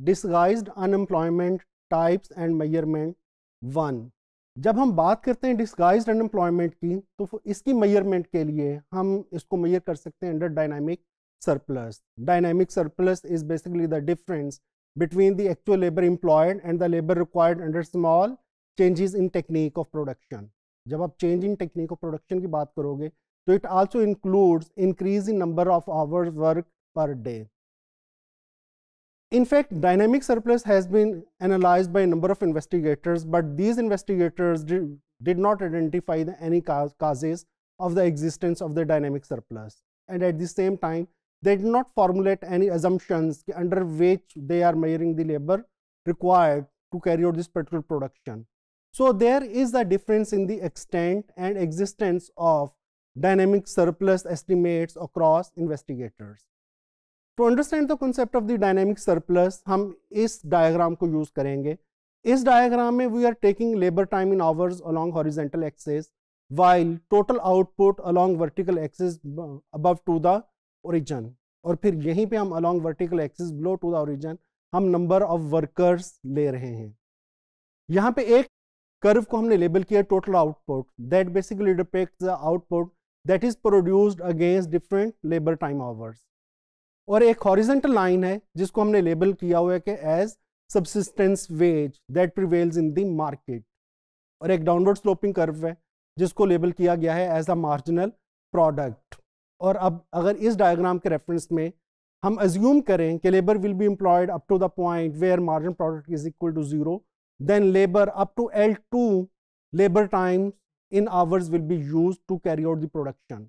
Disguised unemployment types and measurement one जब हम बात करते हैं डिसगाइज्ड अनएम्प्लॉयमेंट की तो इसकी मैयरमेंट के लिए हम इसको मैयर कर सकते हैं under dynamic surplus dynamic surplus is basically the difference between the actual labour employed and the labour required under small changes in technique of production जब आप change in technique of production की बात करोगे तो it also includes increase in number of hours work per day In fact, dynamic surplus has been analyzed by a number of investigators, but these investigators did, did not identify the, any causes of the existence of the dynamic surplus. And at the same time, they did not formulate any assumptions under which they are measuring the labor required to carry out this particular production. So, there is a difference in the extent and existence of dynamic surplus estimates across investigators. To understand the concept of the dynamic surplus हम इस diagram को use करेंगे इस diagram में we are taking labour time in hours along horizontal axis while total output along vertical axis above to the origin और फिर यहीं पे हम along vertical axis below to the origin हम नंबर ऑफ वर्कर्स ले रहे हैं यहाँ पे एक कर्व को हमने लेबल किया total output that basically depict the output that is produced against different labour time hours और एक हॉरिजेंटल लाइन है जिसको हमने लेबल किया हुआ है कि as subsistence wage that prevails in the market और एक डाउनवर्ड स्लोपिंग कर्व है जिसको लेबल किया गया है एज अ मार्जिनल प्रोडक्ट और अब अगर इस डायग्राम के रेफरेंस में हम एज्यूम करें कि labour will be employed up to the point where margin product is equal to zero then labour up to L two labour time in hours will be used to carry out the production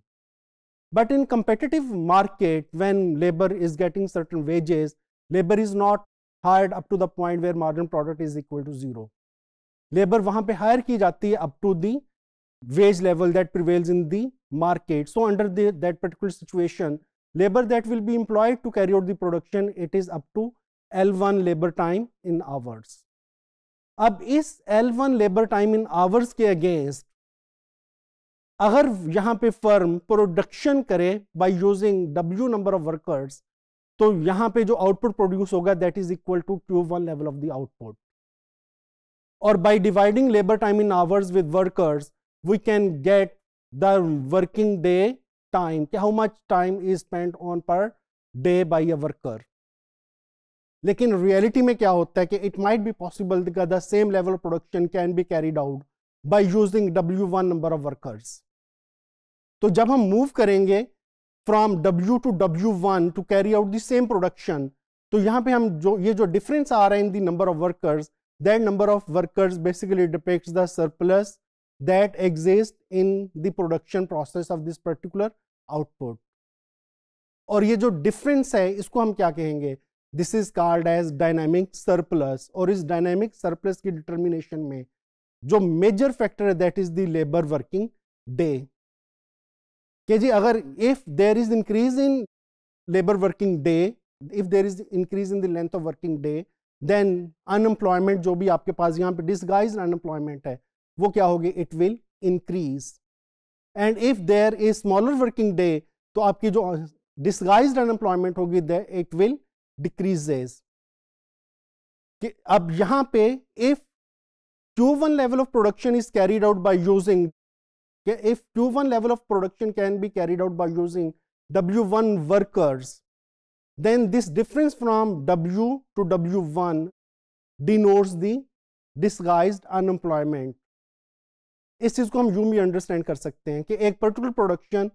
But in competitive market, when labor is getting certain wages, labor is not hired up to the point where marginal product is equal to zero. Labor वहाँ पे hire की जाती है up to the wage level that prevails in the market. So under the, that particular situation, labor that will be employed to carry out the production, it is up to L1 labor time in hours. अब इस L1 labor time in hours के against अगर यहाँ पे firm production करे by using W number of workers तो यहाँ पे जो आउटपुट प्रोड्यूस होगा that is equal to Q one level of the output और by dividing labour time in hours with workers we can get the working day time how much time is spend on per day by a worker लेकिन reality में क्या होता है कि it might be possible the same level of production can be carried out by using W1 number of workers. तो जब हम move करेंगे from W to W1 to carry out the same production तो यहाँ पे हम जो ये जो डिफरेंस आ रहा है in the number of workers that number of workers basically depict the surplus that exist in the production process of this particular output और ये जो डिफरेंस है इसको हम क्या कहेंगे this is called as dynamic surplus और इस डायनेमिक सरप्लस की डिटर्मिनेशन में जो मेजर फैक्टर है that is the labour working day कि जी अगर if there is increase in labour working day if there is increase in length of working day then unemployment जो भी आपके पास यहाँ पे डिसगाइज अनएम्प्लॉयमेंट है वो क्या होगी it will increase and if there is smaller working day तो आपकी जो डिसगाइज अनएम्प्लॉयमेंट होगी इट विल डिक्रीजेज अब यहां पे if one level of production is carried out by using if Q1 level of production can be carried out by using W1 workers, then this difference from W to W1 denotes the disguised unemployment. इस चीज़ को हम you में understand कर सकते हैं कि एक particular production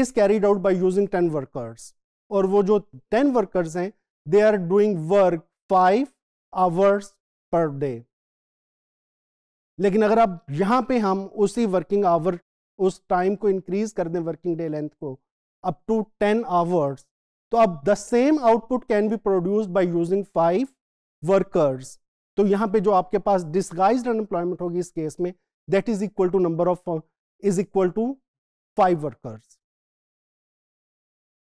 is carried out by using ten workers और वो जो टेन वर्कर्स हैं they are doing work five hours per day लेकिन अगर आप यहाँ पे हम उसी वर्किंग आवर उस टाइम को इंक्रीज कर दें वर्किंग डे लेंथ को अप टू टेन आवर्स तो अब the same output can be produce by using five workers तो यहाँ पे जो आपके पास डिस्गाइज अनएम्प्लॉयमेंट होगी इस केस में that is equal to number of is equal to five workers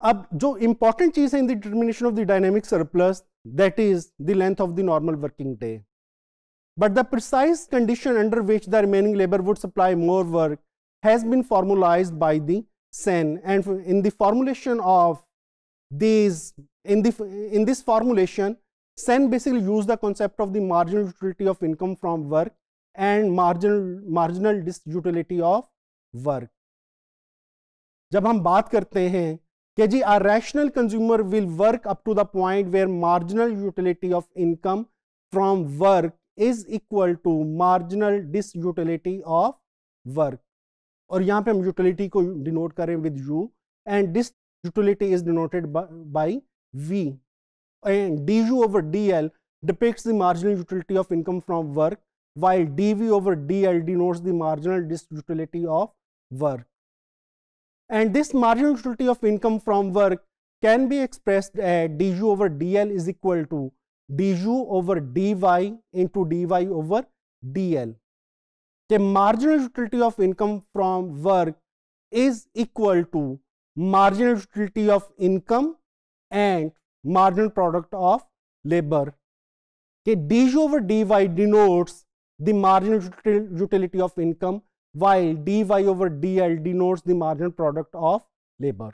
अब जो इंपॉर्टेंट चीज है in the determination of the dynamic surplus that is the length of the normal working day But the precise condition under which the remaining labor would supply more work has been formalized by the SEN. And in the formulation of these, in, the, in this formulation, SEN basically used the concept of the marginal utility of income from work and marginal, marginal disutility of work. जब हम बात करते हैं कि जी a rational consumer will work up to the point where marginal utility of income from work is equal to marginal disutility of work. Work और यहाँ पे हम with को and करें is denoted by V. And DU over DL depicts the marginal utility of income from work while dv over dl denotes the marginal disutility of work and this marginal utility of income from work can be expressed as du over dl is equal to du over dy into dy over dl. The marginal utility of income from work is equal to marginal utility of income and marginal product of labor. Okay, du over dy denotes the marginal utility of income while dy over dl denotes the marginal product of labor.